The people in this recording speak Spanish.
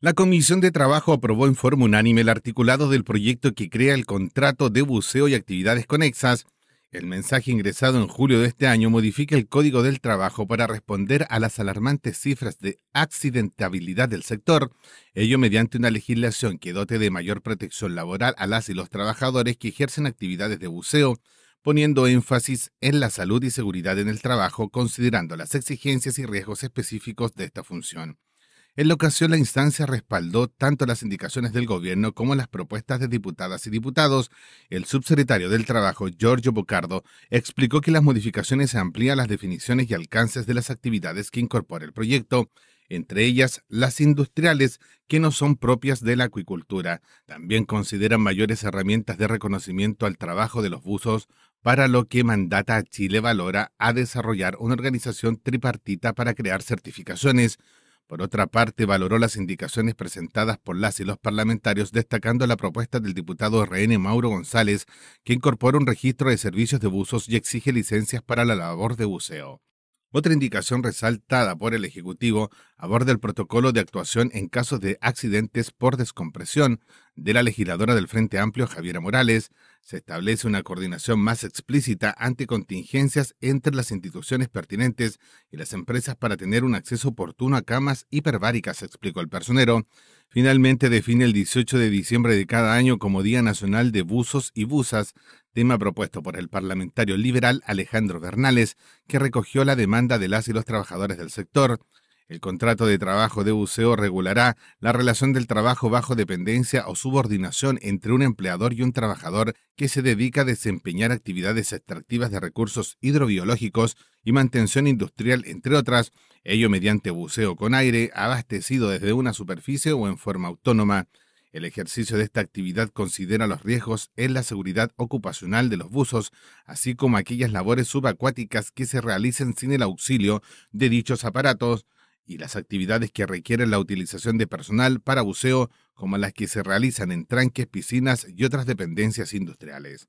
La Comisión de Trabajo aprobó en forma unánime el articulado del proyecto que crea el contrato de buceo y actividades conexas. El mensaje ingresado en julio de este año modifica el Código del Trabajo para responder a las alarmantes cifras de accidentabilidad del sector, ello mediante una legislación que dote de mayor protección laboral a las y los trabajadores que ejercen actividades de buceo, poniendo énfasis en la salud y seguridad en el trabajo, considerando las exigencias y riesgos específicos de esta función. En la ocasión, la instancia respaldó tanto las indicaciones del gobierno como las propuestas de diputadas y diputados. El subsecretario del Trabajo, Giorgio Bocardo, explicó que las modificaciones amplían las definiciones y alcances de las actividades que incorpora el proyecto entre ellas las industriales, que no son propias de la acuicultura. También consideran mayores herramientas de reconocimiento al trabajo de los buzos, para lo que mandata a Chile Valora a desarrollar una organización tripartita para crear certificaciones. Por otra parte, valoró las indicaciones presentadas por las y los parlamentarios, destacando la propuesta del diputado RN Mauro González, que incorpora un registro de servicios de buzos y exige licencias para la labor de buceo. Otra indicación resaltada por el Ejecutivo aborda el protocolo de actuación en casos de accidentes por descompresión de la legisladora del Frente Amplio, Javiera Morales. Se establece una coordinación más explícita ante contingencias entre las instituciones pertinentes y las empresas para tener un acceso oportuno a camas hiperbáricas, explicó el personero finalmente define el 18 de diciembre de cada año como Día Nacional de Buzos y Buzas, tema propuesto por el parlamentario liberal Alejandro Bernales, que recogió la demanda de las y los trabajadores del sector. El contrato de trabajo de buceo regulará la relación del trabajo bajo dependencia o subordinación entre un empleador y un trabajador que se dedica a desempeñar actividades extractivas de recursos hidrobiológicos y mantención industrial, entre otras, ello mediante buceo con aire, abastecido desde una superficie o en forma autónoma. El ejercicio de esta actividad considera los riesgos en la seguridad ocupacional de los buzos, así como aquellas labores subacuáticas que se realicen sin el auxilio de dichos aparatos y las actividades que requieren la utilización de personal para buceo, como las que se realizan en tranques, piscinas y otras dependencias industriales.